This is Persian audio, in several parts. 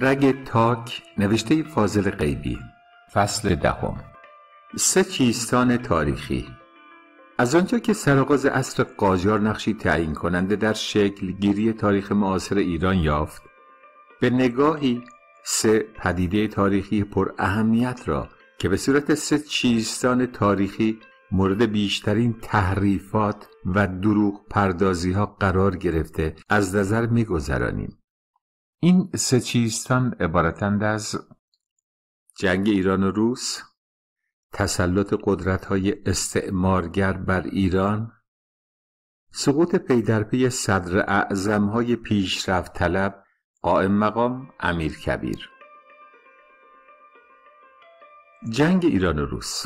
رگ تاک نوشته فاضل قیبی فصل دهم سه چیستان تاریخی از آنجا که سرآغاز اصر قاجار نقشی تعیین کننده در شکل گیری تاریخ معاصر ایران یافت به نگاهی سه پدیده تاریخی پر اهمیت را که به صورت سه چیستان تاریخی مورد بیشترین تحریفات و دروغ پردازی ها قرار گرفته از نظر گذرانیم این سه چیزتان عبارتند از جنگ ایران و روس تسلط قدرت های استعمارگر بر ایران سقوط پی در پی صدر اعظم های پیشرفت طلب قائم مقام امیر کبیر جنگ ایران و روس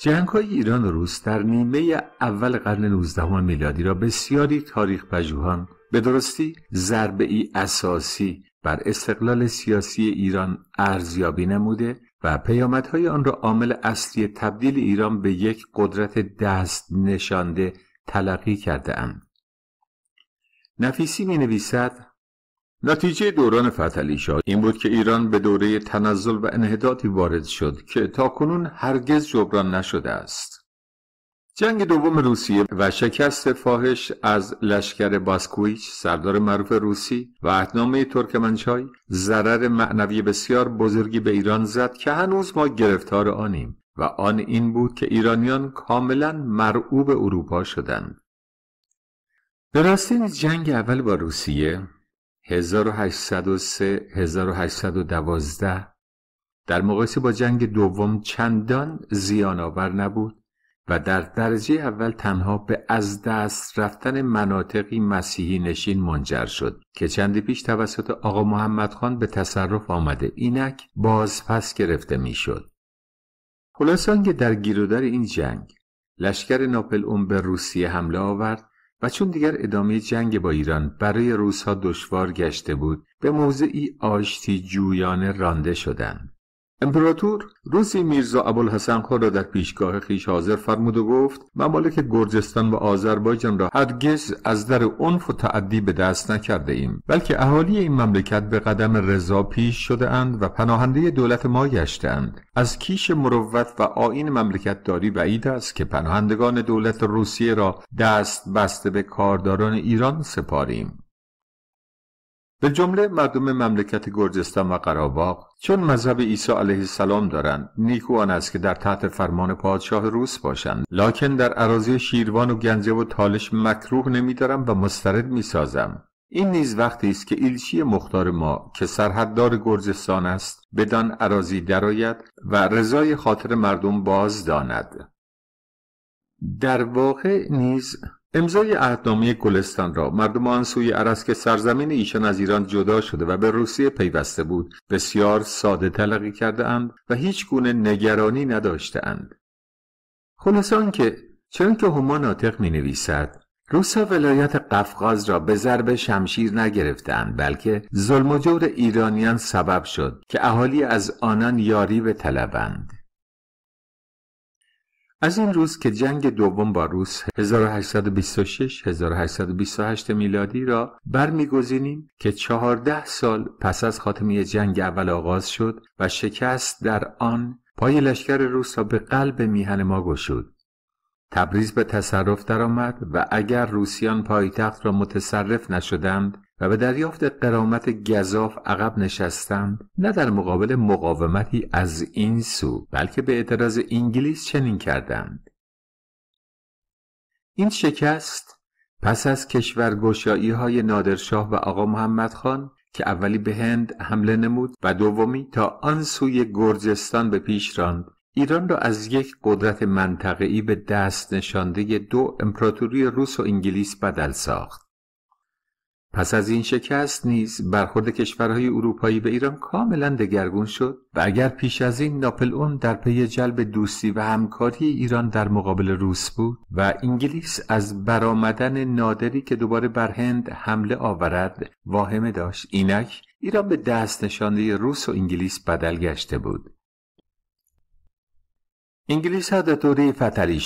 جنگ های ایران و روس در نیمه اول قرن 19 میلادی را بسیاری تاریخ پژوهان به درستی ضربه اساسی بر استقلال سیاسی ایران ارزیابی نموده و پیامدهای آن را عامل اصلی تبدیل ایران به یک قدرت دست نشانده تلقی کرده ام. نفیسی می نویسد نتیجه دوران فتلی شاه این بود که ایران به دوره تنزل و انهدادی وارد شد که تاکنون هرگز جبران نشده است. جنگ دوم روسیه و شکست فاحش از لشکر باسکویچ سردار معروف روسی و اهنامه ترکمنچای ضرر معنوی بسیار بزرگی به ایران زد که هنوز ما گرفتار آنیم و آن این بود که ایرانیان کاملا مرعوب اروپا شدند به راستی جنگ اول با روسیه 1803 1812 در مقایسه با جنگ دوم چندان زیان آور نبود و در درجه اول تنها به از دست رفتن مناطقی مسیحی نشین منجر شد که چندی پیش توسط آقا محمد خان به تصرف آمده اینک باز پس گرفته میشد. خلاصان که در گیرودر این جنگ لشکر ناپل اون به روسیه حمله آورد و چون دیگر ادامه جنگ با ایران برای روسها دشوار گشته بود به موضعی آشتی جویان رانده شدند. امپراتور روسی میرزا ابوالحسن خود را در پیشگاه خیش حاضر فرمود و گفت ممالک گرجستان و آذربایجان را هرگز از در عنف و تعدی به دست نکرده ایم بلکه اهالی این مملکت به قدم رضا پیش شده اند و پناهنده دولت ما گشتند از کیش مروت و آین مملکت داری بعید است که پناهندگان دولت روسیه را دست بسته به کارداران ایران سپاریم به جمله مردم مملکت گرجستان و قراباق، چون مذهب عیسی علیه السلام دارند نیکو آن است که در تحت فرمان پادشاه روس باشند لکن در عراضی شیروان و گنجه و تالش مکروه نمیدارم و مسترد میسازم این نیز وقتی است که ایلچی مختار ما که سرحددار گرجستان است بدان عراضی درآید و رضای خاطر مردم باز داند در واقع نیز امضای عهدنامه گلستان را مردم آن سوی عرس که سرزمین ایشان از ایران جدا شده و به روسیه پیوسته بود بسیار ساده تلقی کرده اند و هیچ گونه نگرانی نداشته اند. خلاصه که چون که هما ناطق می نویسد روسا ولایت قفقاز را به ضرب شمشیر نگرفتند بلکه ظلم و جور ایرانیان سبب شد که اهالی از آنان یاری به طلبند. از این روز که جنگ دوم با روس 1826 1828 میلادی را برمیگزینیم که 14 سال پس از خاتمی جنگ اول آغاز شد و شکست در آن پای لشکر روس را به قلب میهن ما گشود تبریز به تصرف درآمد و اگر روسیان پایتخت را متصرف نشدند و به دریافت قرامت گذاف عقب نشستم نه در مقابل مقاومتی از این سو بلکه به اعتراض انگلیس چنین کردند این شکست پس از کشورگشایی های نادرشاه و آقا محمد خان که اولی به هند حمله نمود و دومی تا آن سوی گرجستان به پیش راند ایران را از یک قدرت منطقه‌ای به دست نشانده دو امپراتوری روس و انگلیس بدل ساخت پس از این شکست نیز برخورد کشورهای اروپایی به ایران کاملا دگرگون شد و اگر پیش از این ناپل اون در پی جلب دوستی و همکاری ایران در مقابل روس بود و انگلیس از برآمدن نادری که دوباره بر هند حمله آورد واهمه داشت اینک ایران به دست نشانده روس و انگلیس بدل گشته بود انگلیس ها در دوره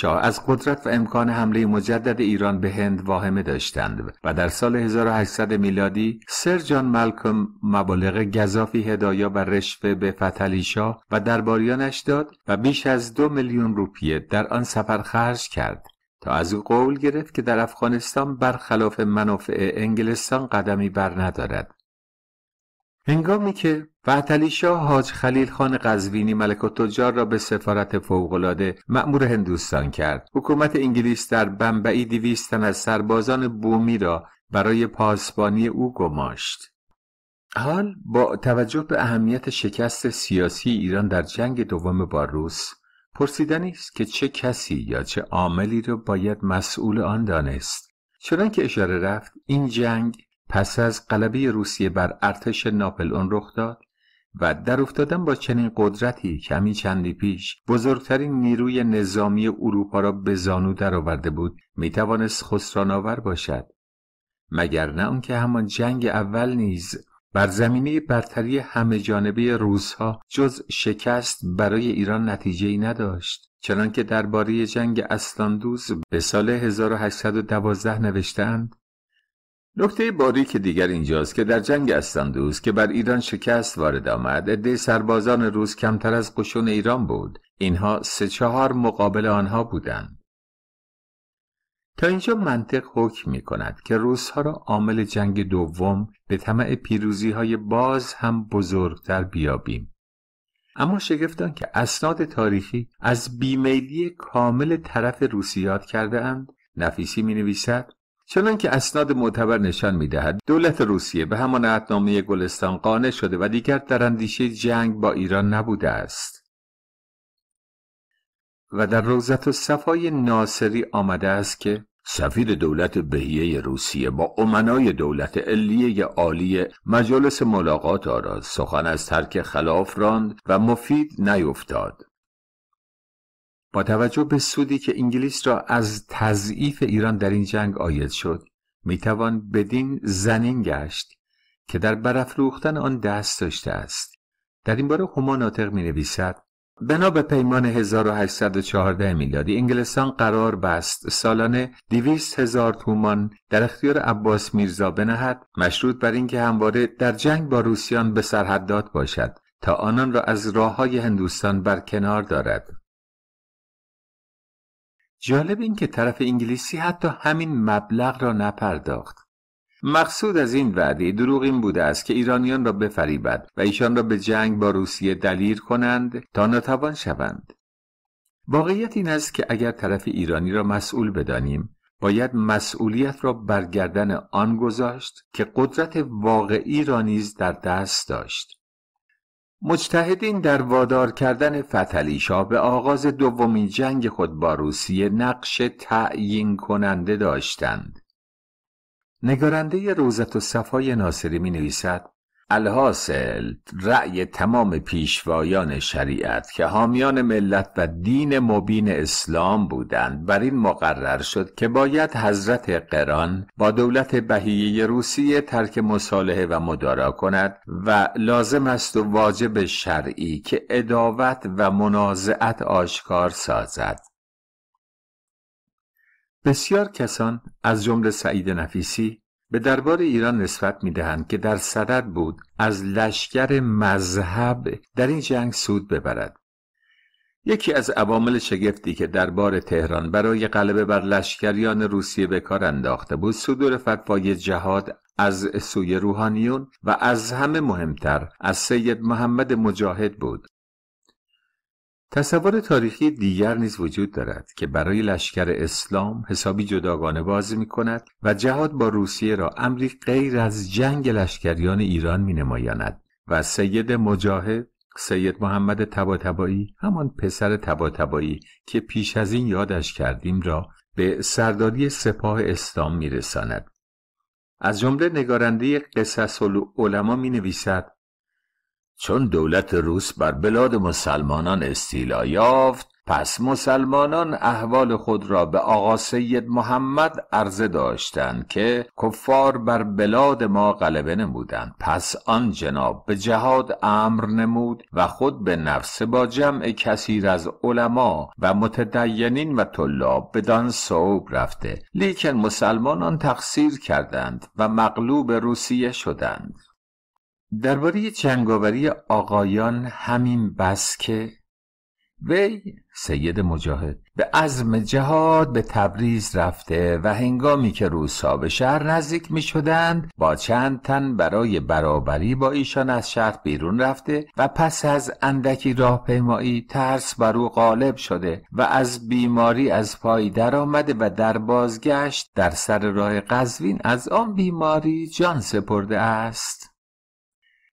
از قدرت و امکان حمله مجدد ایران به هند واهمه داشتند و در سال 1800 میلادی سر جان مالکم مبالغ گذافی هدایا و رشوه به شاه و درباریانش داد و بیش از دو میلیون روپیه در آن سفر خرج کرد تا از او قول گرفت که در افغانستان برخلاف منافع انگلستان قدمی بر ندارد هنگامی که وحتلی شاه حاج خلیل خان قزوینی ملک تجار را به سفارت فوقلاده مأمور هندوستان کرد حکومت انگلیس در بمبعی دیویستن از سربازان بومی را برای پاسبانی او گماشت حال با توجه به اهمیت شکست سیاسی ایران در جنگ دوم با روس پرسیدنی است که چه کسی یا چه عاملی را باید مسئول آن دانست چنانکه اشاره رفت این جنگ پس از قلبی روسیه بر ارتش ناپل اون رخ داد و در افتادن با چنین قدرتی کمی چندی پیش بزرگترین نیروی نظامی اروپا را به زانو درآورده بود میتوانست خسرانآور باشد مگر نه که همان جنگ اول نیز بر زمینه برتری همه جانبه روزها جز شکست برای ایران نتیجه ای نداشت چنانکه درباره جنگ اسلاندوز به سال 1812 نوشتند نکته که دیگر اینجاست که در جنگ استاندوز که بر ایران شکست وارد آمد عده سربازان روز کمتر از قشون ایران بود اینها سه چهار مقابل آنها بودند تا اینجا منطق حکم می کند که روزها را عامل جنگ دوم به طمع پیروزی های باز هم بزرگتر بیابیم اما شگفتان که اسناد تاریخی از بیمیلی کامل طرف روسیات کرده اند نفیسی می نویسد چنانکه که اسناد معتبر نشان میدهد دولت روسیه به همان عهدنامه گلستان قانع شده و دیگر در اندیشه جنگ با ایران نبوده است و در روزت و صفای ناصری آمده است که سفیر دولت بهیه روسیه با امنای دولت علیه عالی مجالس ملاقات آراد سخن از ترک خلاف راند و مفید نیفتاد با توجه به سودی که انگلیس را از تضعیف ایران در این جنگ آید شد میتوان بدین زنین گشت که در برافروختن آن دست داشته است در این باره هما ناطق می نویسد بنا به پیمان 1814 میلادی انگلستان قرار بست سالانه 200 هزار تومان در اختیار عباس میرزا بنهد مشروط بر اینکه همواره در جنگ با روسیان به سرحدات باشد تا آنان را از راه های هندوستان بر کنار دارد جالب این که طرف انگلیسی حتی همین مبلغ را نپرداخت مقصود از این وعده دروغ این بوده است که ایرانیان را بفریبد و ایشان را به جنگ با روسیه دلیر کنند تا ناتوان شوند واقعیت این است که اگر طرف ایرانی را مسئول بدانیم باید مسئولیت را برگردن آن گذاشت که قدرت واقعی را نیز در دست داشت مجتهدین در وادار کردن فتلی به آغاز دومین جنگ خود با روسیه نقش تعیین کننده داشتند. نگارنده روزت و صفای ناصری می نویسد الحاصل رأی تمام پیشوایان شریعت که حامیان ملت و دین مبین اسلام بودند بر این مقرر شد که باید حضرت قران با دولت بهیه روسیه ترک مصالحه و مدارا کند و لازم است و واجب شرعی که اداوت و منازعت آشکار سازد بسیار کسان از جمله سعید نفیسی به دربار ایران نسبت می دهند که در صدد بود از لشکر مذهب در این جنگ سود ببرد یکی از عوامل شگفتی که دربار تهران برای غلبه بر لشکریان روسیه به کار انداخته بود صدور فتوای جهاد از سوی روحانیون و از همه مهمتر از سید محمد مجاهد بود تصور تاریخی دیگر نیز وجود دارد که برای لشکر اسلام حسابی جداگانه باز می کند و جهاد با روسیه را امری غیر از جنگ لشکریان ایران می نمایاند و سید مجاهد سید محمد تباتبایی همان پسر تباتبایی که پیش از این یادش کردیم را به سرداری سپاه اسلام می رساند. از جمله نگارنده قصص علما می نویسد چون دولت روس بر بلاد مسلمانان استیلا یافت پس مسلمانان احوال خود را به آقا سید محمد عرضه داشتند که کفار بر بلاد ما غلبه نمودند پس آن جناب به جهاد امر نمود و خود به نفس با جمع کثیر از علما و متدینین و طلاب بدان صوب رفته لیکن مسلمانان تقصیر کردند و مغلوب روسیه شدند درباره چنگاوری آقایان همین بس که وی سید مجاهد به عزم جهاد به تبریز رفته و هنگامی که روسا به شهر نزدیک می شدند با چند تن برای برابری با ایشان از شهر بیرون رفته و پس از اندکی راهپیمایی ترس بر او غالب شده و از بیماری از پای آمده و در بازگشت در سر راه قزوین از آن بیماری جان سپرده است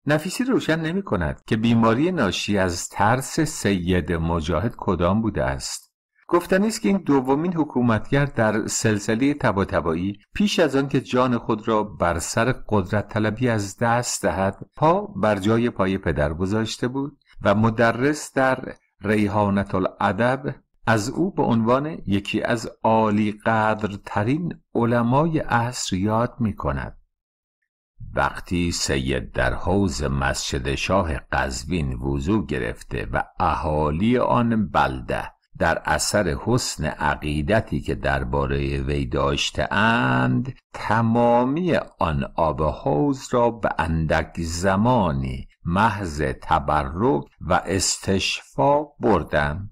نفیسی روشن نمی کند که بیماری ناشی از ترس سید مجاهد کدام بوده است گفتنی است که این دومین حکومتگر در سلسله تباتبایی پیش از که جان خود را بر سر قدرت طلبی از دست دهد پا بر جای پای پدر گذاشته بود و مدرس در ریحانت الادب از او به عنوان یکی از عالی قدرترین علمای عصر یاد می کند وقتی سید در حوز مسجد شاه قزوین وضوع گرفته و اهالی آن بلده در اثر حسن عقیدتی که درباره وی داشته اند تمامی آن آب حوز را به اندک زمانی محض تبرک و استشفا بردند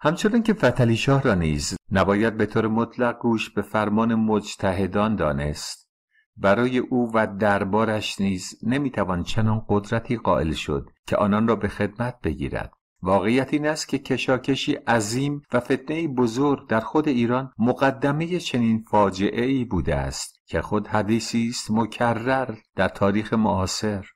همچنان که فتلی شاه را نیز نباید به طور مطلق گوش به فرمان مجتهدان دانست برای او و دربارش نیز نمیتوان چنان قدرتی قائل شد که آنان را به خدمت بگیرد واقعیت این است که کشاکشی عظیم و فتنه بزرگ در خود ایران مقدمه چنین فاجعه ای بوده است که خود حدیثی است مکرر در تاریخ معاصر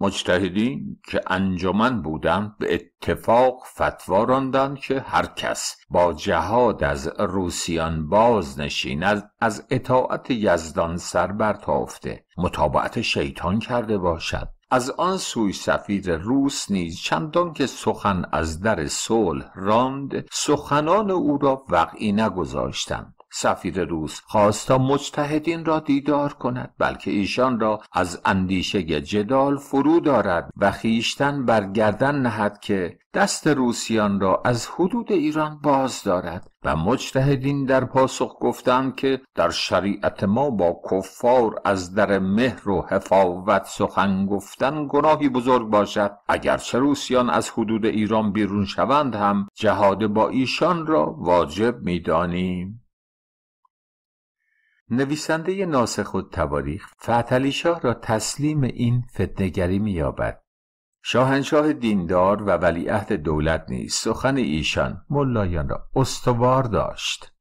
مجتهدین که انجمن بودند به اتفاق فتوا راندند که هر کس با جهاد از روسیان باز نشیند از اطاعت یزدان سر برتافته مطابعت شیطان کرده باشد از آن سوی سفیر روس نیز چندان که سخن از در صلح راند سخنان او را وقعی نگذاشتند سفیر روس خواست تا مجتهدین را دیدار کند بلکه ایشان را از اندیشه جدال فرو دارد و خیشتن برگردن نهد که دست روسیان را از حدود ایران باز دارد و مجتهدین در پاسخ گفتند که در شریعت ما با کفار از در مهر و حفاوت سخن گفتن گناهی بزرگ باشد اگرچه روسیان از حدود ایران بیرون شوند هم جهاد با ایشان را واجب میدانیم نویسنده ناسخ و تواریخ فتلی شاه را تسلیم این فتنهگری میابد شاهنشاه دیندار و ولیعهد دولت نیست سخن ایشان ملایان را استوار داشت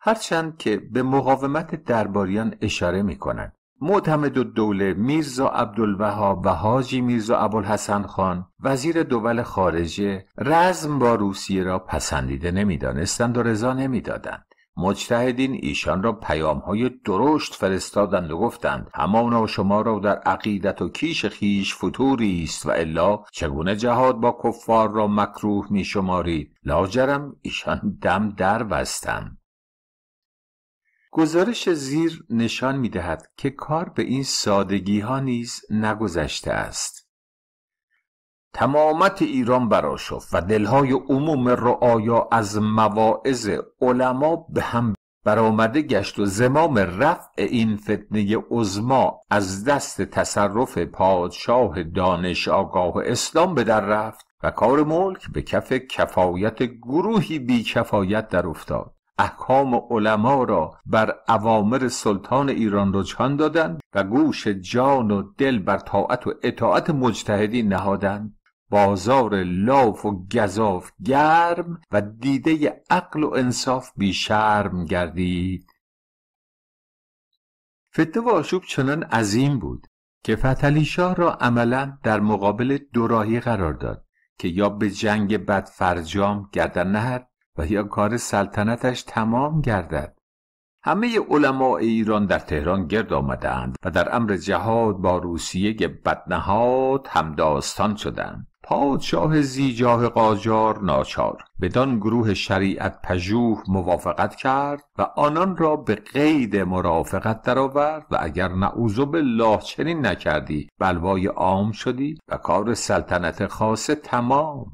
هرچند که به مقاومت درباریان اشاره می کنند معتمد و دوله میرزا عبدالوهاب و حاجی میرزا ابوالحسن خان وزیر دول خارجه رزم با روسیه را پسندیده نمیدانستند و رضا نمیدادند مجتهدین ایشان را پیام های درشت فرستادند و گفتند همانا شما را در عقیدت و کیش خیش فتوری است و الا چگونه جهاد با کفار را مکروه می شمارید لاجرم ایشان دم در بستند گزارش زیر نشان می دهد که کار به این سادگی ها نیز نگذشته است تمامت ایران براشفت و دلهای عموم رعایا از مواعظ علما به هم برآمده گشت و زمام رفع این فتنه عزما از دست تصرف پادشاه دانش آگاه اسلام به در رفت و کار ملک به کف کفایت گروهی بی کفایت در افتاد احکام علما را بر اوامر سلطان ایران رجحان دادند و گوش جان و دل بر طاعت و اطاعت مجتهدی نهادند بازار لاف و گذاف گرم و دیده عقل و انصاف بیشرم گردید فتنه و آشوب چنان عظیم بود که فتلی شاه را عملا در مقابل دوراهی قرار داد که یا به جنگ بد فرجام گردن نهد و یا کار سلطنتش تمام گردد همه علماء ایران در تهران گرد آمدند و در امر جهاد با روسیه بدنهاد همداستان شدند پادشاه زیجاه قاجار ناچار بدان گروه شریعت پژوه موافقت کرد و آنان را به قید مرافقت درآورد و اگر نعوذ بالله چنین نکردی بلوای عام شدی و کار سلطنت خاص تمام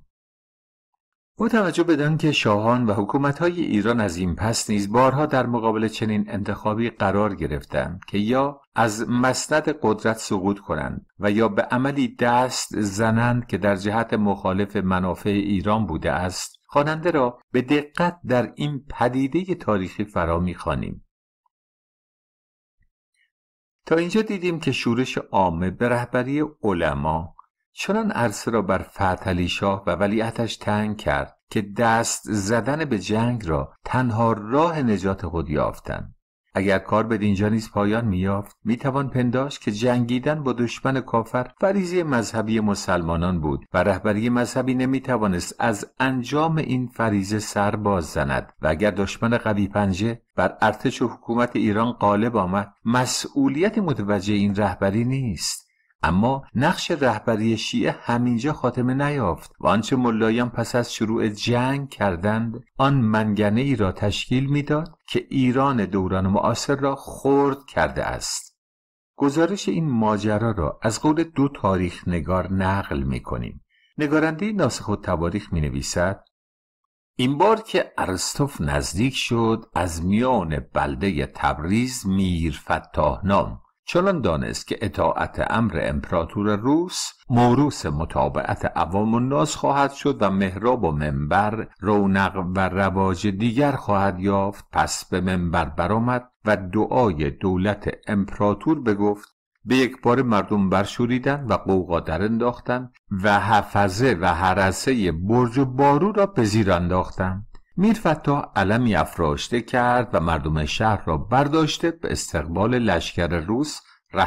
با توجه بدن که شاهان و حکومتهای ایران از این پس نیز بارها در مقابل چنین انتخابی قرار گرفتند که یا از مسند قدرت سقوط کنند و یا به عملی دست زنند که در جهت مخالف منافع ایران بوده است خواننده را به دقت در این پدیده تاریخی فرا میخوانیم تا اینجا دیدیم که شورش عامه به رهبری علما چنان عرصه را بر فتحعلی شاه و ولیعتش تنگ کرد که دست زدن به جنگ را تنها راه نجات خود یافتند اگر کار به دینجا نیز پایان میافت میتوان پنداشت که جنگیدن با دشمن کافر فریزه مذهبی مسلمانان بود و رهبری مذهبی نمیتوانست از انجام این فریزه سر باز زند و اگر دشمن قوی پنجه بر ارتش و حکومت ایران غالب آمد مسئولیت متوجه این رهبری نیست اما نقش رهبری شیعه همینجا خاتمه نیافت و آنچه ملایان پس از شروع جنگ کردند آن منگنه ای را تشکیل میداد که ایران دوران معاصر را خرد کرده است گزارش این ماجرا را از قول دو تاریخ نگار نقل می کنیم نگارنده ناسخ و تواریخ می نویسد این بار که ارستوف نزدیک شد از میان بلده تبریز میر فتاح نام چنان دانست که اطاعت امر امپراتور روس موروس مطابعت عوام ناز خواهد شد و محراب و منبر رونق و رواج دیگر خواهد یافت پس به منبر برآمد و دعای دولت امپراتور بگفت به یک بار مردم برشوریدن و قوقا در انداختن و حفظه و حرسه برج و بارو را به زیر انداختند میرفتا علمی افراشته کرد و مردم شهر را برداشته به استقبال لشکر روس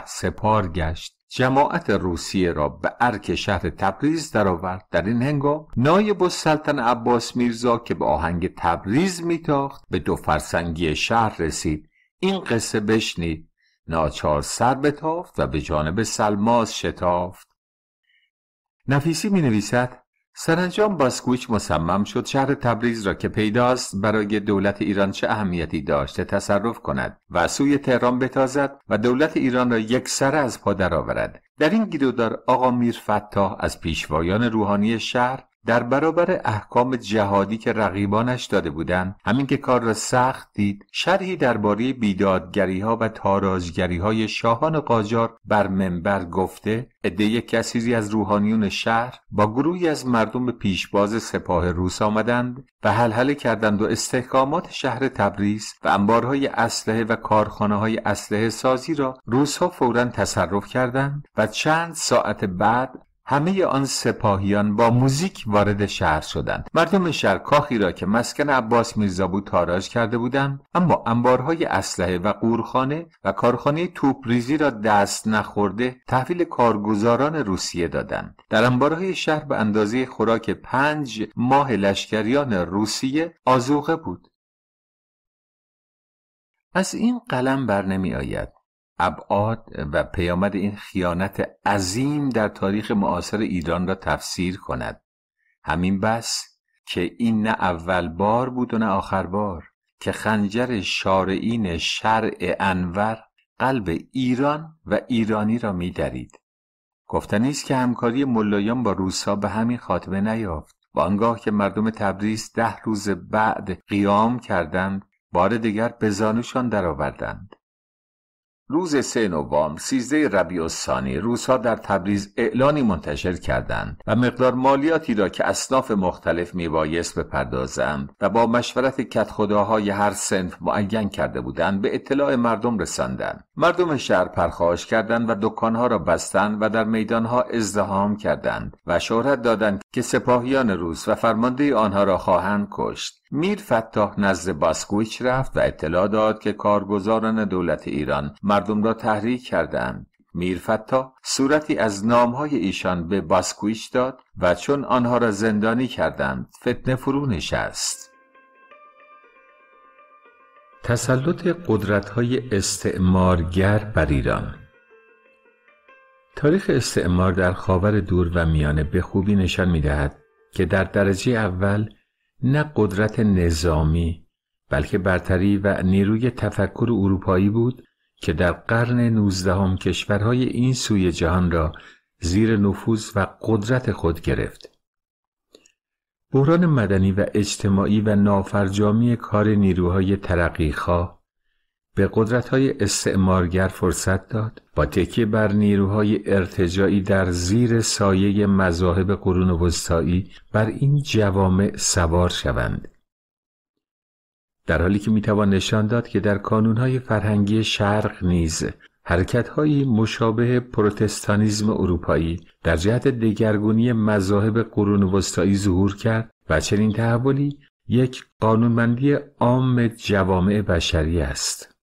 سپار گشت جماعت روسیه را به ارک شهر تبریز درآورد در این هنگام نایب السلطن عباس میرزا که به آهنگ تبریز میتاخت به دو فرسنگی شهر رسید این قصه بشنید ناچار سر بتافت و به جانب سلماس شتافت نفیسی می نویسد سرانجام باسکویچ مصمم شد شهر تبریز را که پیداست برای دولت ایران چه اهمیتی داشته تصرف کند و سوی تهران بتازد و دولت ایران را یک سر از پا درآورد در این گیرودار آقا میر فتاح از پیشوایان روحانی شهر در برابر احکام جهادی که رقیبانش داده بودند همین که کار را سخت دید شرحی درباره بیدادگری ها و تاراجگری های شاهان قاجار بر منبر گفته عده کثیری از روحانیون شهر با گروهی از مردم پیشباز سپاه روس آمدند و حلحله کردند و استحکامات شهر تبریز و انبارهای اسلحه و کارخانه های اسلحه سازی را ها فورا تصرف کردند و چند ساعت بعد همه آن سپاهیان با موزیک وارد شهر شدند مردم شهر کاخی را که مسکن عباس میرزا بود تاراج کرده بودند اما انبارهای اسلحه و قورخانه و کارخانه توپریزی را دست نخورده تحویل کارگزاران روسیه دادند در انبارهای شهر به اندازه خوراک پنج ماه لشکریان روسیه آزوقه بود از این قلم بر نمی آید ابعاد و پیامد این خیانت عظیم در تاریخ معاصر ایران را تفسیر کند همین بس که این نه اول بار بود و نه آخر بار که خنجر شارعین شرع انور قلب ایران و ایرانی را میدرید گفته است که همکاری ملایان با روسا به همین خاتمه نیافت و آنگاه که مردم تبریز ده روز بعد قیام کردند بار دیگر به زانوشان درآوردند روز سه نوامبر سیزده ربیع الثانی روزها در تبریز اعلانی منتشر کردند و مقدار مالیاتی را که اصناف مختلف میبایست بپردازند و با مشورت کتخداهای هر سنف معین کرده بودند به اطلاع مردم رساندند مردم شهر پرخاش کردند و دکانها را بستند و در میدانها ازدهام کردند و شهرت دادند که سپاهیان روس و فرمانده آنها را خواهند کشت میر فتاح نزد باسکویچ رفت و اطلاع داد که کارگزاران دولت ایران مردم را تحریک کردند فتاح صورتی از نامهای ایشان به باسکویچ داد و چون آنها را زندانی کردند فتنه فرو نشست تسلط قدرت های استعمارگر بر ایران تاریخ استعمار در خاور دور و میانه به خوبی نشان می دهد که در درجه اول نه قدرت نظامی بلکه برتری و نیروی تفکر اروپایی بود که در قرن نوزدهم کشورهای این سوی جهان را زیر نفوذ و قدرت خود گرفت بحران مدنی و اجتماعی و نافرجامی کار نیروهای ترقیخا به قدرت های استعمارگر فرصت داد با تکیه بر نیروهای ارتجاعی در زیر سایه مذاهب قرون وسطایی بر این جوامع سوار شوند در حالی که میتوان نشان داد که در کانونهای فرهنگی شرق نیز حرکتهایی مشابه پروتستانیزم اروپایی در جهت دگرگونی مذاهب قرون وسطایی ظهور کرد و چنین تحولی یک قانونمندی عام جوامع بشری است.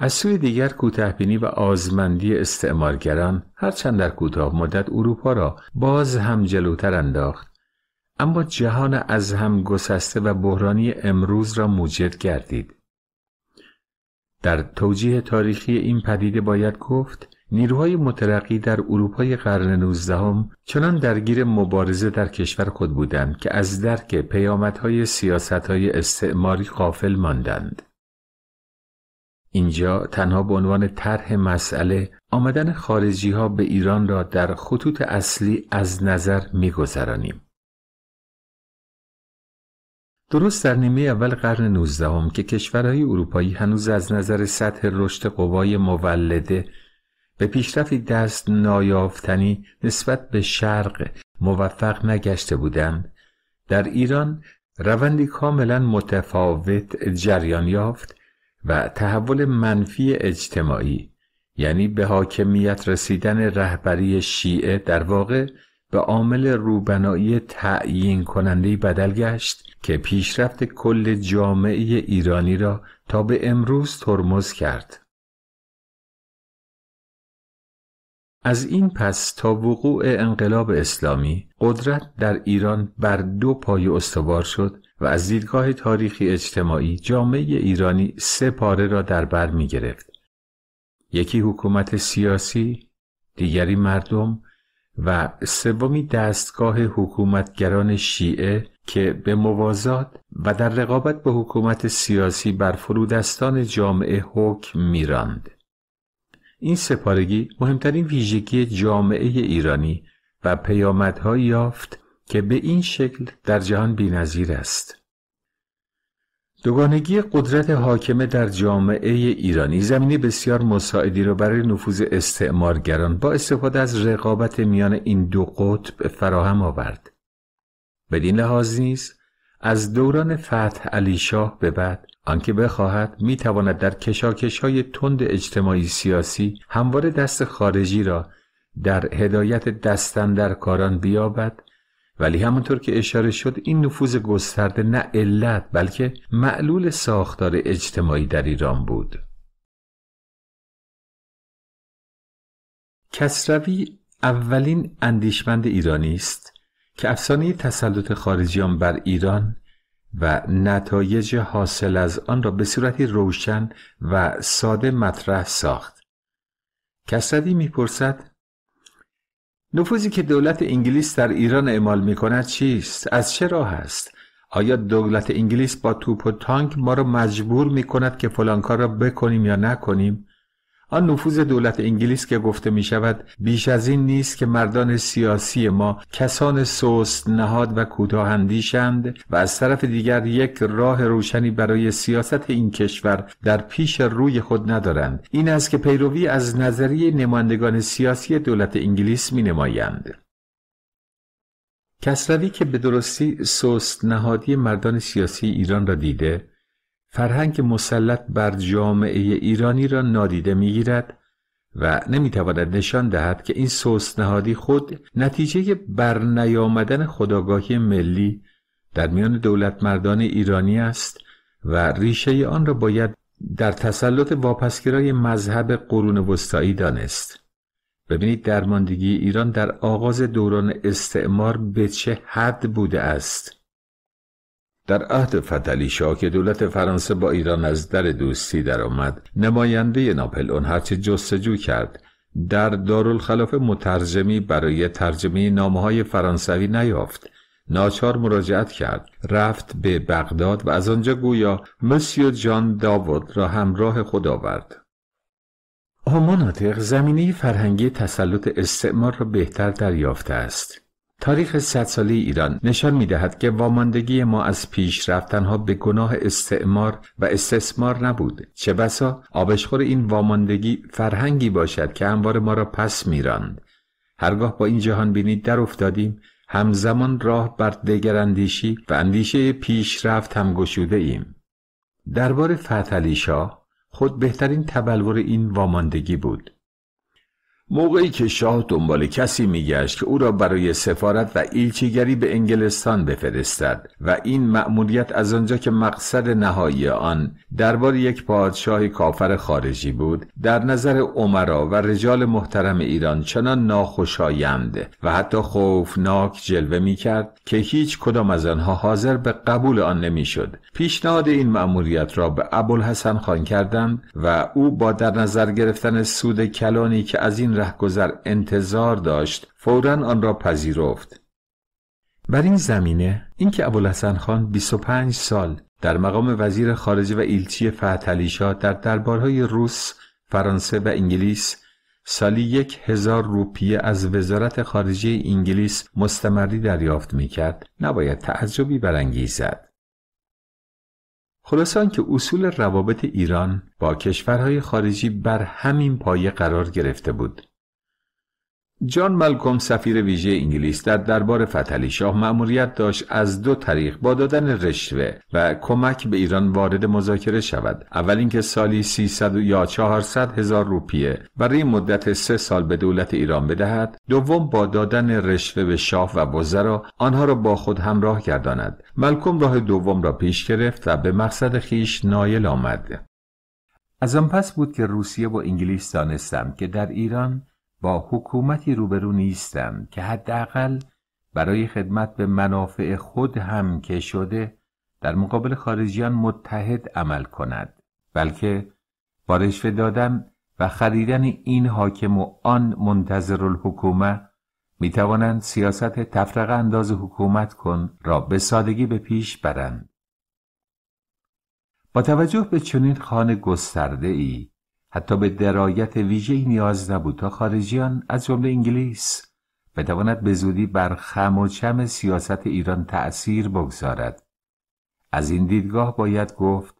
از سوی دیگر کوتهبینی و آزمندی استعمارگران هرچند در کوتاه مدت اروپا را باز هم جلوتر انداخت اما جهان از هم گسسته و بحرانی امروز را موجد گردید در توجیه تاریخی این پدیده باید گفت نیروهای مترقی در اروپای قرن 19 چنان درگیر مبارزه در کشور خود بودند که از درک پیامدهای سیاستهای استعماری غافل ماندند اینجا تنها به عنوان طرح مسئله آمدن خارجی ها به ایران را در خطوط اصلی از نظر میگذرانیم. درست در نیمه اول قرن 19 هم که کشورهای اروپایی هنوز از نظر سطح رشد قوای مولده به پیشرفی دست نایافتنی نسبت به شرق موفق نگشته بودند در ایران روندی کاملا متفاوت جریان یافت و تحول منفی اجتماعی یعنی به حاکمیت رسیدن رهبری شیعه در واقع به عامل روبنایی تعیین کننده بدل گشت که پیشرفت کل جامعه ایرانی را تا به امروز ترمز کرد. از این پس تا وقوع انقلاب اسلامی قدرت در ایران بر دو پای استوار شد و از دیدگاه تاریخی اجتماعی جامعه ایرانی سه پاره را در بر می گرفت. یکی حکومت سیاسی، دیگری مردم و سومی دستگاه حکومتگران شیعه که به موازات و در رقابت با حکومت سیاسی بر فرودستان جامعه حکم میراند. این سپارگی مهمترین ویژگی جامعه ایرانی و پیامدهایی یافت که به این شکل در جهان بینظیر است دوگانگی قدرت حاکمه در جامعه ایرانی زمینی بسیار مساعدی را برای نفوذ استعمارگران با استفاده از رقابت میان این دو قطب فراهم آورد بدین لحاظ نیز از دوران فتح علی شاه به بعد آنکه بخواهد میتواند در کشاکش های تند اجتماعی سیاسی همواره دست خارجی را در هدایت کاران بیابد ولی همونطور که اشاره شد این نفوذ گسترده نه علت بلکه معلول ساختار اجتماعی در ایران بود کسروی اولین اندیشمند ایرانی است که افسانه تسلط خارجیان بر ایران و نتایج حاصل از آن را به صورتی روشن و ساده مطرح ساخت کسروی میپرسد نفوذی که دولت انگلیس در ایران اعمال می کند چیست؟ از چه راه است؟ آیا دولت انگلیس با توپ و تانک ما را مجبور می کند که فلان کار را بکنیم یا نکنیم؟ آن نفوذ دولت انگلیس که گفته می شود بیش از این نیست که مردان سیاسی ما کسان سست نهاد و اندیشند و از طرف دیگر یک راه روشنی برای سیاست این کشور در پیش روی خود ندارند این است که پیروی از نظریه نمایندگان سیاسی دولت انگلیس می نمایند. که به درستی سست نهادی مردان سیاسی ایران را دیده فرهنگ مسلط بر جامعه ایرانی را نادیده میگیرد و نمیتواند نشان دهد که این سوس خود نتیجه برنیامدن خداگاهی ملی در میان دولت مردان ایرانی است و ریشه آن را باید در تسلط واپسگرای مذهب قرون وسطایی دانست ببینید درماندگی ایران در آغاز دوران استعمار به چه حد بوده است در عهد فتلی شا که دولت فرانسه با ایران از در دوستی درآمد نماینده ناپل اون هرچه جستجو کرد در دارالخلافه مترجمی برای ترجمه نامه فرانسوی نیافت ناچار مراجعت کرد رفت به بغداد و از آنجا گویا مسیو جان داوود را همراه خود آورد آماناتق زمینه فرهنگی تسلط استعمار را بهتر دریافته است تاریخ صد ساله ایران نشان می دهد که واماندگی ما از پیش رفتنها به گناه استعمار و استثمار نبود چه بسا آبشخور این واماندگی فرهنگی باشد که انوار ما را پس میراند هرگاه با این جهان بینی در افتادیم همزمان راه بر اندیشی و اندیشه پیشرفت هم گشوده ایم دربار فتحعلی شاه خود بهترین تبلور این واماندگی بود موقعی که شاه دنبال کسی میگشت که او را برای سفارت و ایلچیگری به انگلستان بفرستد و این مأموریت از آنجا که مقصد نهایی آن دربار یک پادشاه کافر خارجی بود در نظر عمرا و رجال محترم ایران چنان ناخوشایند و حتی خوفناک جلوه میکرد که هیچ کدام از آنها حاضر به قبول آن نمیشد پیشنهاد این مأموریت را به ابوالحسن خان کردند و او با در نظر گرفتن سود کلانی که از این رهگذر انتظار داشت فورا آن را پذیرفت بر این زمینه اینکه ابوالحسن خان 25 سال در مقام وزیر خارجه و ایلچی فتحعلیشاه در دربارهای روس، فرانسه و انگلیس سالی یک هزار روپیه از وزارت خارجه انگلیس مستمری دریافت میکرد نباید تعجبی برانگیزد. خلاصه که اصول روابط ایران با کشورهای خارجی بر همین پایه قرار گرفته بود جان ملکوم سفیر ویژه انگلیس در دربار فتلی شاه مأموریت داشت از دو طریق با دادن رشوه و کمک به ایران وارد مذاکره شود اول اینکه سالی 300 یا 400 هزار روپیه برای مدت سه سال به دولت ایران بدهد دوم با دادن رشوه به شاه و وزرا آنها را با خود همراه گرداند ملکم راه دوم را پیش گرفت و به مقصد خیش نایل آمد از آن پس بود که روسیه و انگلیس دانستم که در ایران با حکومتی روبرو نیستم که حداقل برای خدمت به منافع خود هم که شده در مقابل خارجیان متحد عمل کند بلکه با دادن و خریدن این حاکم و آن منتظر الحکومه می توانند سیاست تفرقه انداز حکومت کن را به سادگی به پیش برند با توجه به چنین خانه گسترده ای حتی به درایت ای نیاز نبود تا خارجیان از جمله انگلیس بتواند به زودی بر خم و چم سیاست ایران تأثیر بگذارد از این دیدگاه باید گفت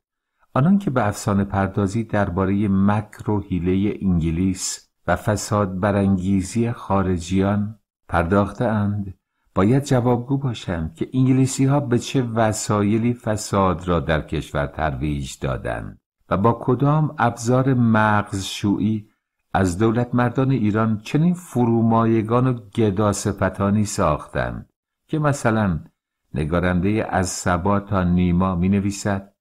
آنان که به افسانه پردازی درباره مکر و حیله انگلیس و فساد برانگیزی خارجیان پرداخته اند باید جوابگو باشم که انگلیسی ها به چه وسایلی فساد را در کشور ترویج دادند و با کدام ابزار مغزشویی از دولت مردان ایران چنین فرومایگان و سپتانی ساختند که مثلا نگارنده از سبا تا نیما می نویسد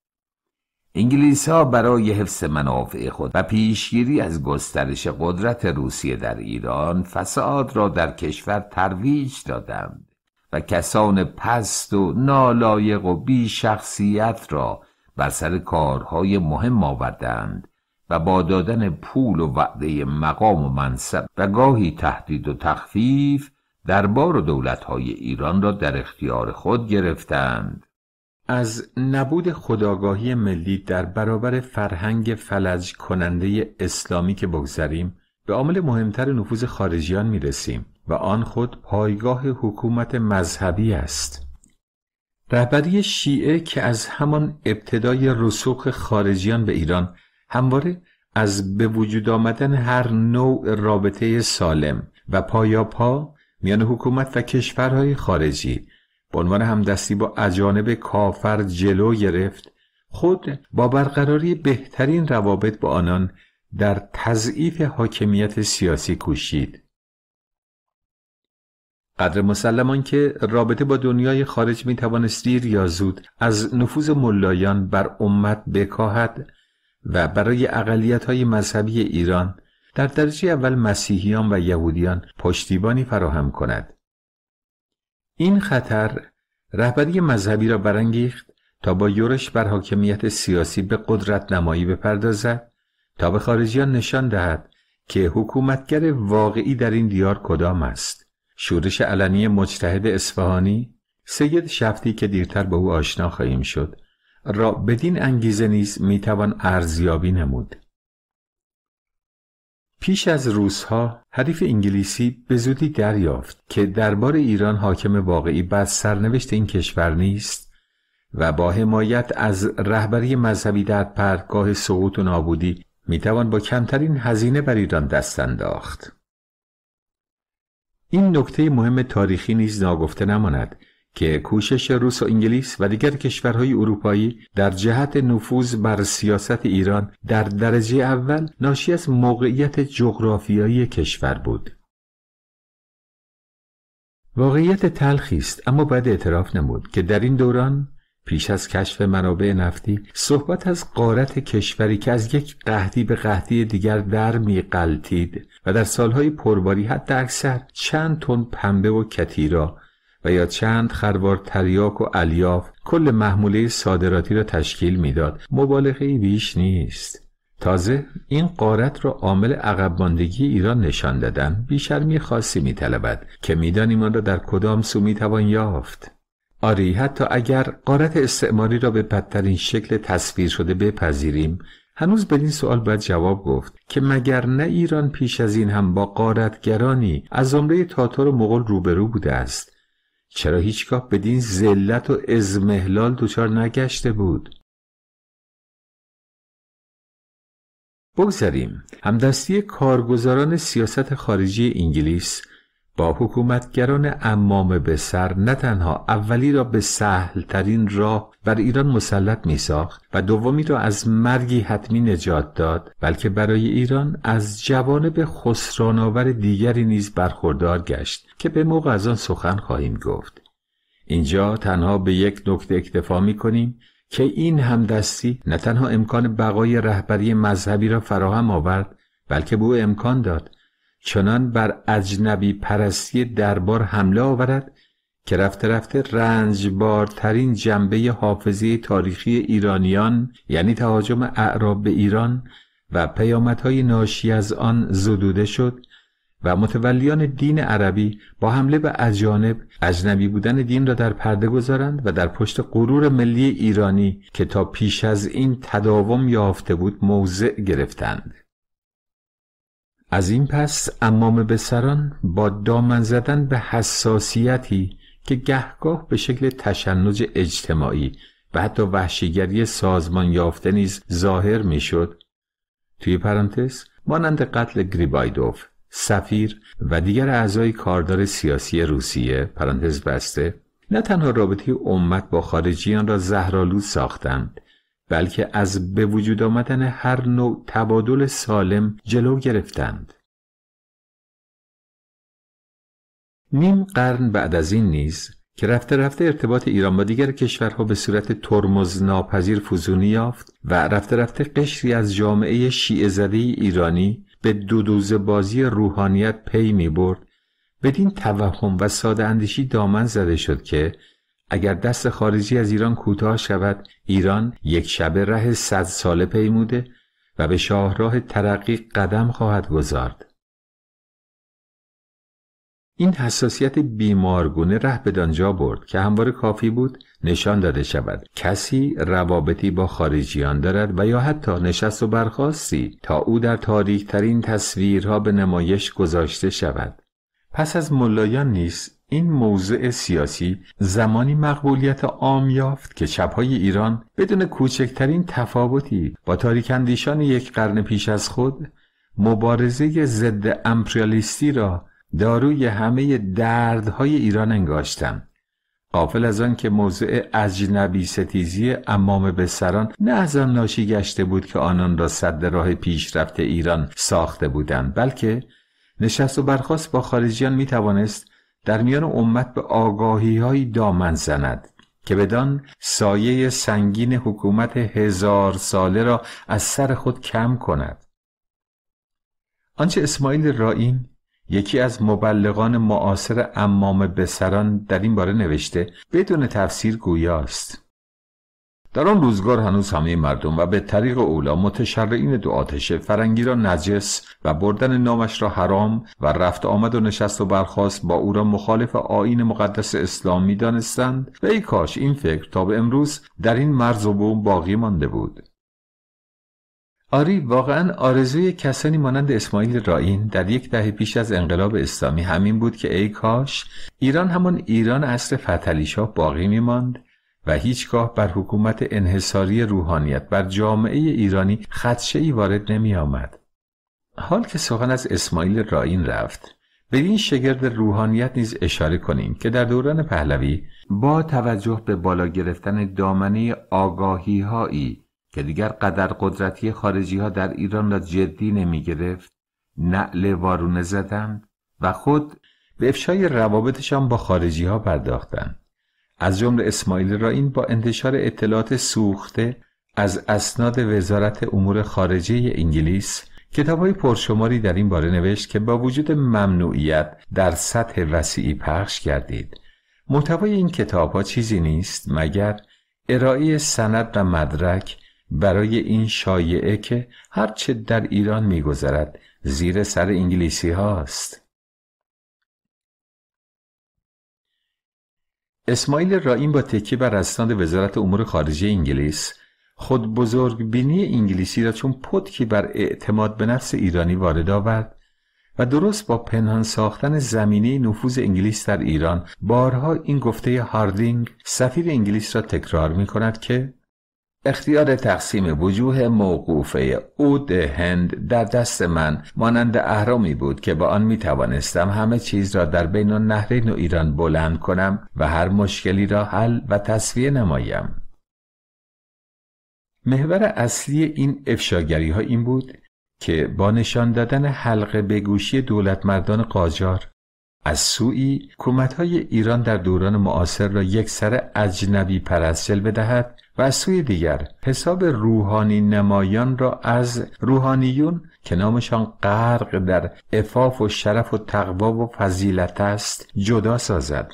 انگلیس ها برای حفظ منافع خود و پیشگیری از گسترش قدرت روسیه در ایران فساد را در کشور ترویج دادند و کسان پست و نالایق و بی شخصیت را بر سر کارهای مهم آوردند و با دادن پول و وعده مقام و منصب و گاهی تهدید و تخفیف دربار و دولتهای ایران را در اختیار خود گرفتند از نبود خداگاهی ملی در برابر فرهنگ فلج کننده اسلامی که بگذریم به عامل مهمتر نفوذ خارجیان می رسیم و آن خود پایگاه حکومت مذهبی است رهبری شیعه که از همان ابتدای رسوخ خارجیان به ایران همواره از به وجود آمدن هر نوع رابطه سالم و پا میان حکومت و کشورهای خارجی به عنوان همدستی با اجانب کافر جلو گرفت خود با برقراری بهترین روابط با آنان در تضعیف حاکمیت سیاسی کوشید قدر مسلم که رابطه با دنیای خارج می توانست دیر یا زود از نفوذ ملایان بر امت بکاهد و برای اقلیت های مذهبی ایران در درجه اول مسیحیان و یهودیان پشتیبانی فراهم کند این خطر رهبری مذهبی را برانگیخت تا با یورش بر حاکمیت سیاسی به قدرت نمایی بپردازد تا به خارجیان نشان دهد که حکومتگر واقعی در این دیار کدام است شورش علنی مجتهد اصفهانی سید شفتی که دیرتر با او آشنا خواهیم شد را بدین انگیزه نیز میتوان ارزیابی نمود پیش از روسها حریف انگلیسی به زودی دریافت که دربار ایران حاکم واقعی بر سرنوشت این کشور نیست و با حمایت از رهبری مذهبی در پرگاه سقوط و نابودی میتوان با کمترین هزینه بر ایران دست انداخت این نکته مهم تاریخی نیز ناگفته نماند که کوشش روس و انگلیس و دیگر کشورهای اروپایی در جهت نفوذ بر سیاست ایران در درجه اول ناشی از موقعیت جغرافیایی کشور بود واقعیت تلخی است اما باید اعتراف نمود که در این دوران پیش از کشف منابع نفتی صحبت از قارت کشوری که از یک قهدی به قهدی دیگر در قلتید و در سالهای پرباری حد اکثر چند تن پنبه و کتیرا و یا چند خروار تریاک و الیاف کل محموله صادراتی را تشکیل میداد مبالغه بیش نیست تازه این قارت را عامل عقب ایران نشان دادن بیشرمی خاصی میطلبد که میدانیم آن را در کدام سو میتوان یافت آری حتی اگر قارت استعماری را به بدترین شکل تصویر شده بپذیریم هنوز به این سوال باید جواب گفت که مگر نه ایران پیش از این هم با قارتگرانی از عمره تاتار و مغول روبرو بوده است چرا هیچگاه بدین ذلت و ازمهلال دچار نگشته بود بگذاریم همدستی کارگزاران سیاست خارجی انگلیس با حکومتگران امام به سر نه تنها اولی را به سهل ترین راه بر ایران مسلط می ساخت و دومی را از مرگی حتمی نجات داد بلکه برای ایران از جوانب خسرانآور دیگری نیز برخوردار گشت که به موقع از آن سخن خواهیم گفت اینجا تنها به یک نکته اکتفا می کنیم که این همدستی نه تنها امکان بقای رهبری مذهبی را فراهم آورد بلکه به او امکان داد چنان بر اجنبی پرستی دربار حمله آورد که رفته رفته رنجبارترین جنبه حافظه تاریخی ایرانیان یعنی تهاجم اعراب به ایران و پیامدهای ناشی از آن زدوده شد و متولیان دین عربی با حمله به اجانب اجنبی بودن دین را در پرده گذارند و در پشت غرور ملی ایرانی که تا پیش از این تداوم یافته بود موضع گرفتند از این پس امام بسران با دامن زدن به حساسیتی که گهگاه به شکل تشنج اجتماعی و حتی وحشیگری سازمان یافته نیز ظاهر میشد توی پرانتز مانند قتل گریبایدوف سفیر و دیگر اعضای کاردار سیاسی روسیه پرانتز بسته نه تنها رابطه امت با خارجیان را زهرالود ساختند بلکه از به وجود آمدن هر نوع تبادل سالم جلو گرفتند نیم قرن بعد از این نیز که رفته رفته ارتباط ایران با دیگر کشورها به صورت ترمز ناپذیر فزونی یافت و رفته رفته قشری از جامعه شیعه زده ایرانی به دودوز بازی روحانیت پی می برد بدین توهم و ساده اندیشی دامن زده شد که اگر دست خارجی از ایران کوتاه شود ایران یک شبه ره صد ساله پیموده و به شاهراه ترقی قدم خواهد گذارد این حساسیت بیمارگونه ره به برد که همواره کافی بود نشان داده شود کسی روابطی با خارجیان دارد و یا حتی نشست و برخواستی تا او در تاریخ ترین تصویرها به نمایش گذاشته شود پس از ملایان نیست، این موضع سیاسی زمانی مقبولیت عام یافت که چپهای ایران بدون کوچکترین تفاوتی با تاریکندیشان یک قرن پیش از خود مبارزه ضد امپریالیستی را داروی همه دردهای ایران انگاشتند قافل از آن که موضع اجنبی ستیزی امام بسران نه از آن ناشی گشته بود که آنان را صد راه پیشرفت ایران ساخته بودند بلکه نشست و برخاست با خارجیان می توانست در میان امت به آگاهی های دامن زند که بدان سایه سنگین حکومت هزار ساله را از سر خود کم کند آنچه اسماعیل رائین یکی از مبلغان معاصر امام بسران در این باره نوشته بدون تفسیر گویاست در آن روزگار هنوز همه مردم و به طریق اولا متشرعین دو آتشه فرنگی را نجس و بردن نامش را حرام و رفت آمد و نشست و برخواست با او را مخالف آین مقدس اسلام می دانستند و ای کاش این فکر تا به امروز در این مرز و بوم باقی مانده بود آری واقعا آرزوی کسانی مانند اسماعیل رائین در یک دهه پیش از انقلاب اسلامی همین بود که ای کاش ایران همان ایران عصر فتلیشا باقی میماند و هیچگاه بر حکومت انحصاری روحانیت بر جامعه ایرانی خدشه ای وارد نمی آمد. حال که سخن از اسماعیل راین رفت به این شگرد روحانیت نیز اشاره کنیم که در دوران پهلوی با توجه به بالا گرفتن دامنه آگاهی هایی که دیگر قدر قدرتی خارجی ها در ایران را جدی نمی گرفت نعل وارونه زدند و خود به افشای روابطشان با خارجی ها پرداختند از جمله اسماعیل را این با انتشار اطلاعات سوخته از اسناد وزارت امور خارجه انگلیس کتاب های پرشماری در این باره نوشت که با وجود ممنوعیت در سطح وسیعی پخش کردید محتوای این کتاب ها چیزی نیست مگر ارائه سند و مدرک برای این شایعه که هرچه در ایران میگذرد زیر سر انگلیسی هاست اسماعیل این با تکیه بر اسناد وزارت امور خارجه انگلیس خود بزرگ بینی انگلیسی را چون پتکی بر اعتماد به نفس ایرانی وارد آورد و درست با پنهان ساختن زمینه نفوذ انگلیس در ایران بارها این گفته هاردینگ سفیر انگلیس را تکرار می کند که اختیار تقسیم وجوه موقوفه اود هند در دست من مانند اهرامی بود که با آن می توانستم همه چیز را در بین نهرین و ایران بلند کنم و هر مشکلی را حل و تصویه نمایم. محور اصلی این افشاگری ها این بود که با نشان دادن حلقه به گوشی دولت مردان قاجار از سوی حکومت های ایران در دوران معاصر را یک سر اجنبی پرسل بدهد، و از سوی دیگر حساب روحانی نمایان را از روحانیون که نامشان غرق در افاف و شرف و تقوا و فضیلت است جدا سازد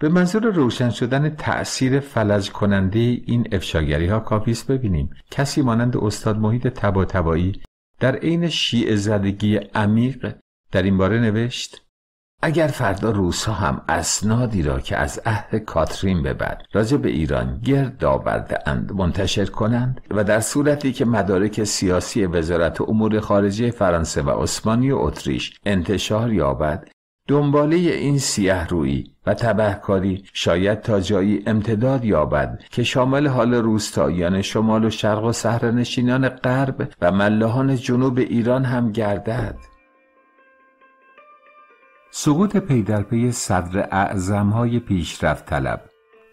به منظور روشن شدن تأثیر فلج کننده این افشاگری ها کافیست ببینیم کسی مانند استاد محیط تبا تبایی در عین شیعه زدگی عمیق در این باره نوشت اگر فردا روسا هم اسنادی را که از عهد کاترین به بعد راجع به ایران گرد آورده اند منتشر کنند و در صورتی که مدارک سیاسی وزارت امور خارجه فرانسه و عثمانی و اتریش انتشار یابد دنباله این سیه روی و تبهکاری شاید تا جایی امتداد یابد که شامل حال روستاییان شمال و شرق و صحرانشینان غرب و ملهان جنوب ایران هم گردد سقوط پی در پی صدر اعظم های پیشرفت طلب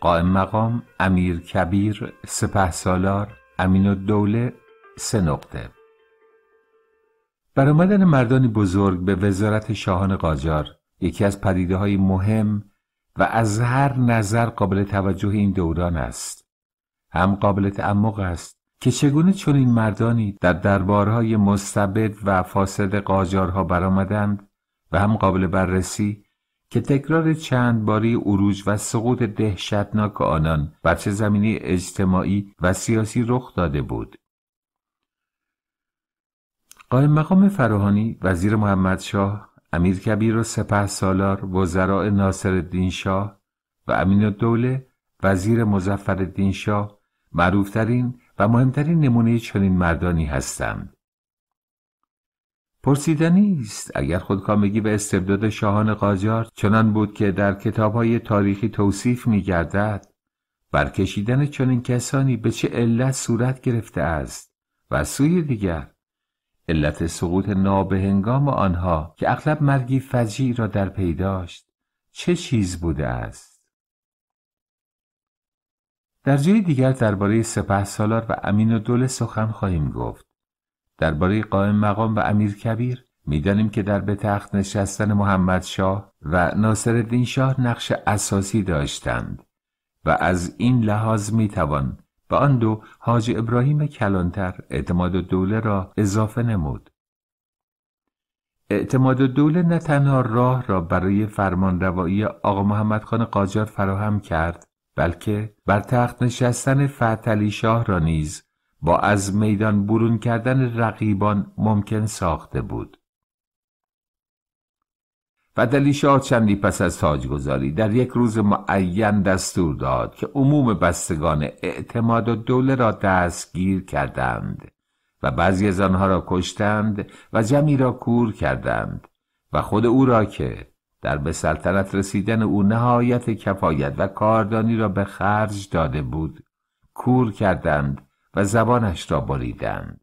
قائم مقام امیر کبیر سپه سالار امین و دوله سه نقطه برآمدن مردانی بزرگ به وزارت شاهان قاجار یکی از پدیده های مهم و از هر نظر قابل توجه این دوران است هم قابل تعمق است که چگونه چنین مردانی در دربارهای مستبد و فاسد قاجارها برآمدند و هم قابل بررسی که تکرار چند باری اروج و سقوط دهشتناک آنان بر چه زمینی اجتماعی و سیاسی رخ داده بود قائم مقام فراهانی وزیر محمد شاه امیر کبیر و سپه سالار وزراء ناصر الدین شاه و امین الدوله وزیر مزفر الدین شاه معروفترین و مهمترین نمونه چنین مردانی هستند پرسیدنی است اگر خودکامگی و استبداد شاهان قاجار چنان بود که در های تاریخی توصیف گردد برکشیدن چنین کسانی به چه علت صورت گرفته است و سوی دیگر علت سقوط نابهنگام آنها که اغلب مرگی فجیع را در پی داشت چه چیز بوده است در جای دیگر درباره سپه سالار و امین و دوله سخن خواهیم گفت درباره قائم مقام و امیر کبیر میدانیم که در به تخت نشستن محمد شاه و ناصرالدین شاه نقش اساسی داشتند و از این لحاظ میتوان به آن دو حاج ابراهیم کلانتر اعتماد و دوله را اضافه نمود. اعتماد و دوله نه تنها راه را برای فرمانروایی آقا محمد خان قاجار فراهم کرد بلکه بر تخت نشستن فتلی شاه را نیز با از میدان برون کردن رقیبان ممکن ساخته بود فدلی شاه چندی پس از تاجگذاری در یک روز معین دستور داد که عموم بستگان اعتماد و دوله را دستگیر کردند و بعضی از آنها را کشتند و جمعی را کور کردند و خود او را که در به سلطنت رسیدن او نهایت کفایت و کاردانی را به خرج داده بود کور کردند و زبانش را بریدند.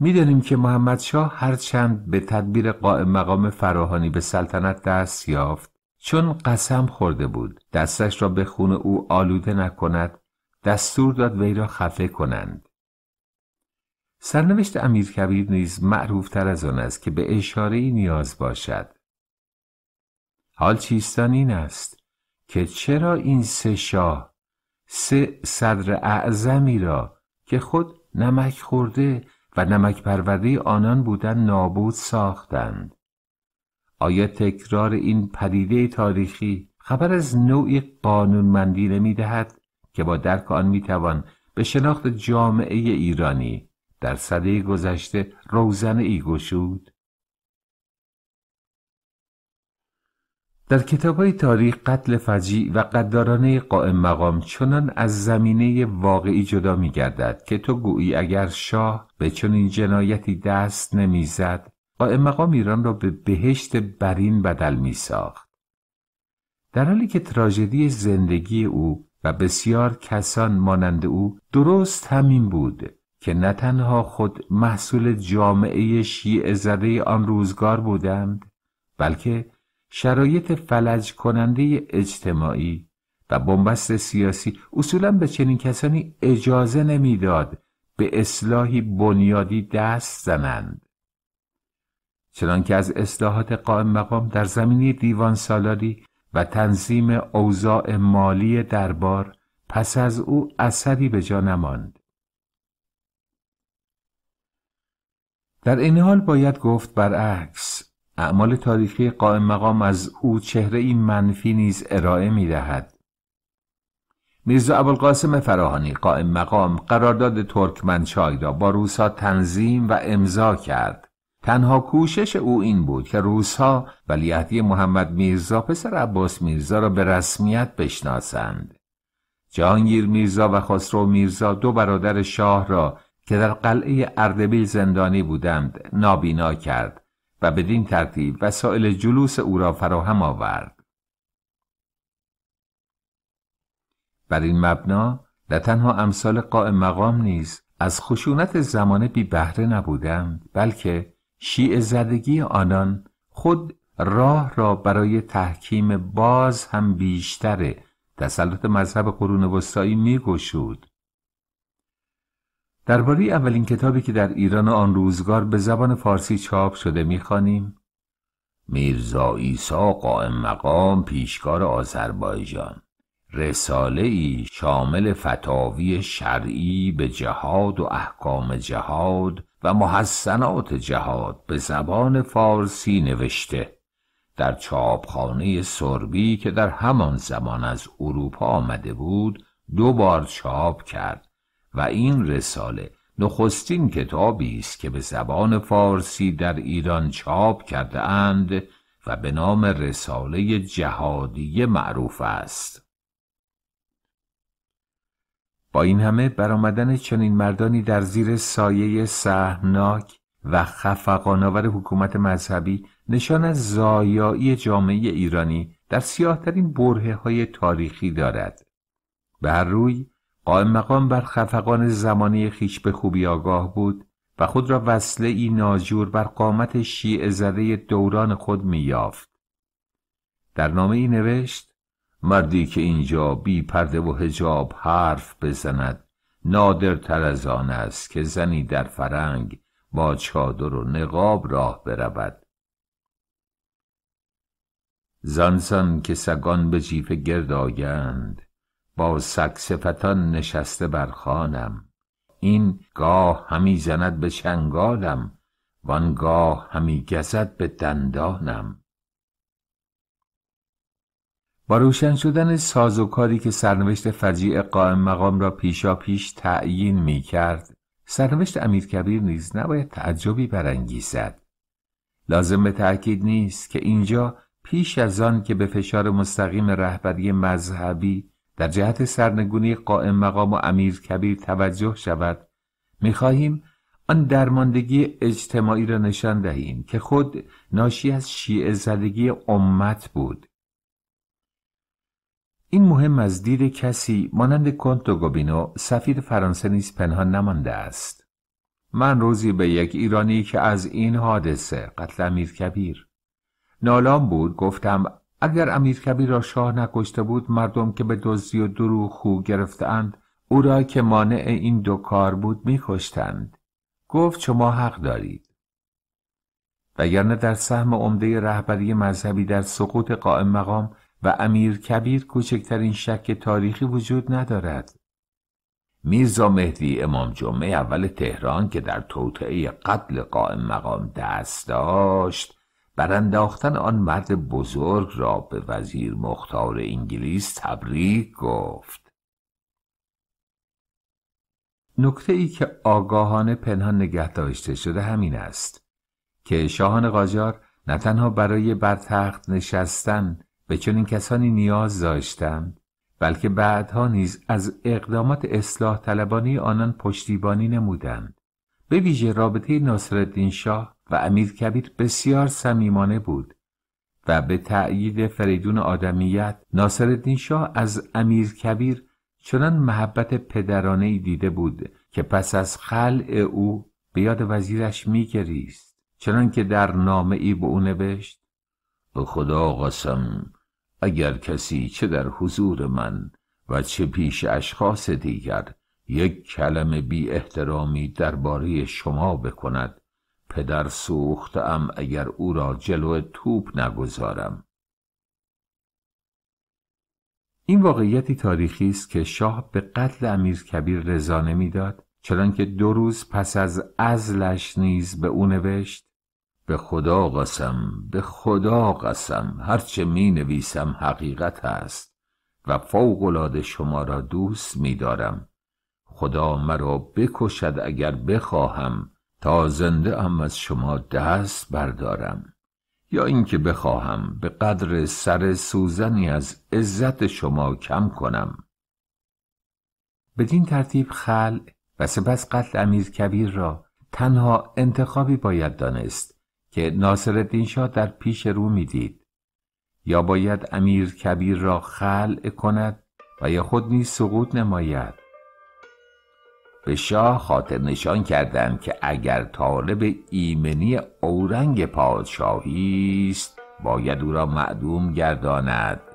میدانیم که محمد شاه هرچند به تدبیر قائم مقام فراهانی به سلطنت دست یافت چون قسم خورده بود دستش را به خون او آلوده نکند دستور داد وی را خفه کنند سرنوشت امیر کبیر نیز معروف تر از آن است که به اشاره نیاز باشد حال چیستان این است که چرا این سه شاه سه صدر اعظمی را که خود نمک خورده و نمک پرورده آنان بودن نابود ساختند آیا تکرار این پدیده تاریخی خبر از نوعی قانونمندی نمی دهد که با درک آن می به شناخت جامعه ایرانی در صده گذشته روزن ای گشود؟ در های تاریخ قتل فجیع و قدارانه قائم مقام چنان از زمینه واقعی جدا می گردد که تو گویی اگر شاه به چنین جنایتی دست نمیزد قائم مقام ایران را به بهشت برین بدل می ساخت. در حالی که تراژدی زندگی او و بسیار کسان مانند او درست همین بود که نه تنها خود محصول جامعه شیعه زده آن روزگار بودند بلکه شرایط فلج کننده اجتماعی و بنبست سیاسی اصولا به چنین کسانی اجازه نمیداد به اصلاحی بنیادی دست زنند چنانکه از اصلاحات قائم مقام در زمینی دیوان سالاری و تنظیم اوضاع مالی دربار پس از او اثری به جا نماند در این حال باید گفت برعکس اعمال تاریخی قائم مقام از او چهره ای منفی نیز ارائه می دهد. میرزا ابوالقاسم فراهانی قائم مقام قرارداد ترکمنچای را با روسا تنظیم و امضا کرد تنها کوشش او این بود که روسا ولیهدی محمد میرزا پسر عباس میرزا را به رسمیت بشناسند جهانگیر میرزا و خسرو میرزا دو برادر شاه را که در قلعه اردبیل زندانی بودند نابینا کرد و بدین ترتیب وسایل جلوس او را فراهم آورد بر این مبنا نه تنها امثال قائم مقام نیز از خشونت زمانه بی بهره نبودند بلکه شیع زدگی آنان خود راه را برای تحکیم باز هم بیشتر تسلط مذهب قرون وسطایی می گشود درباره اولین کتابی که در ایران آن روزگار به زبان فارسی چاپ شده میخوانیم میرزا ایسا قائم مقام پیشکار آذربایجان رساله ای شامل فتاوی شرعی به جهاد و احکام جهاد و محسنات جهاد به زبان فارسی نوشته در چاپخانه سربی که در همان زمان از اروپا آمده بود دو بار چاپ کرد و این رساله نخستین کتابی است که به زبان فارسی در ایران چاپ کرده اند و به نام رساله جهادی معروف است با این همه برآمدن چنین مردانی در زیر سایه سهناک و خفقاناور حکومت مذهبی نشان از زایایی جامعه ایرانی در سیاهترین بره های تاریخی دارد بر روی قائم مقام بر خفقان زمانی خیش به خوبی آگاه بود و خود را وصله ای ناجور بر قامت شیع زده دوران خود میافت. در نامه ای نوشت مردی که اینجا بی پرده و هجاب حرف بزند نادرتر از آن است که زنی در فرنگ با چادر و نقاب راه برود زنزن که سگان به جیف گرد آیند با سکسفتان نشسته بر خانم این گاه همی زند به چنگالم گاه همی گزد به دندانم با روشن شدن ساز و کاری که سرنوشت فجیع قائم مقام را پیشا پیش تعیین می کرد سرنوشت امیرکبیر نیز نباید تعجبی برانگیزد لازم به تأکید نیست که اینجا پیش از آن که به فشار مستقیم رهبری مذهبی در جهت سرنگونی قائم مقام و امیر کبیر توجه شود میخواهیم آن درماندگی اجتماعی را نشان دهیم که خود ناشی از شیعه زدگی امت بود این مهم از دید کسی مانند گوبینو سفیر فرانسه نیز پنهان نمانده است من روزی به یک ایرانی که از این حادثه قتل امیر کبیر نالام بود گفتم اگر امیر کبیر را شاه نکشته بود مردم که به دزدی و دروغ خو گرفتند او را که مانع این دو کار بود میکشتند گفت شما حق دارید وگرنه در سهم عمده رهبری مذهبی در سقوط قائم مقام و امیر کبیر کوچکترین شک تاریخی وجود ندارد میرزا مهدی امام جمعه اول تهران که در توطعه قتل قائم مقام دست داشت برانداختن آن مرد بزرگ را به وزیر مختار انگلیس تبریک گفت نکته ای که آگاهانه پنهان نگه داشته شده همین است که شاهان قاجار نه تنها برای بر تخت نشستن به چنین کسانی نیاز داشتند بلکه بعدها نیز از اقدامات اصلاح طلبانی آنان پشتیبانی نمودند به ویژه رابطه ناصرالدین شاه و امیر کبیر بسیار صمیمانه بود و به تأیید فریدون آدمیت ناصرالدین شاه از امیر کبیر چنان محبت پدرانه ای دیده بود که پس از خلع او به یاد وزیرش میگریست چنان که در نامه ای به او نوشت به خدا قسم اگر کسی چه در حضور من و چه پیش اشخاص دیگر یک کلمه بی احترامی درباره شما بکند پدر سوختم اگر او را جلو توپ نگذارم این واقعیتی تاریخی است که شاه به قتل امیر کبیر رضا نمیداد چنانکه دو روز پس از ازلش نیز به او نوشت به خدا قسم به خدا قسم هرچه می نویسم حقیقت است و العاده شما را دوست می دارم خدا مرا بکشد اگر بخواهم تا زنده ام از شما دست بردارم یا اینکه بخواهم به قدر سر سوزنی از عزت شما کم کنم بدین ترتیب خلع و سپس قتل امیر کبیر را تنها انتخابی باید دانست که ناصر شاه در پیش رو میدید یا باید امیر کبیر را خلع کند و یا خود نیز سقوط نماید به شاه خاطر نشان کردند که اگر طالب ایمنی اورنگ پادشاهی است باید او را معدوم گرداند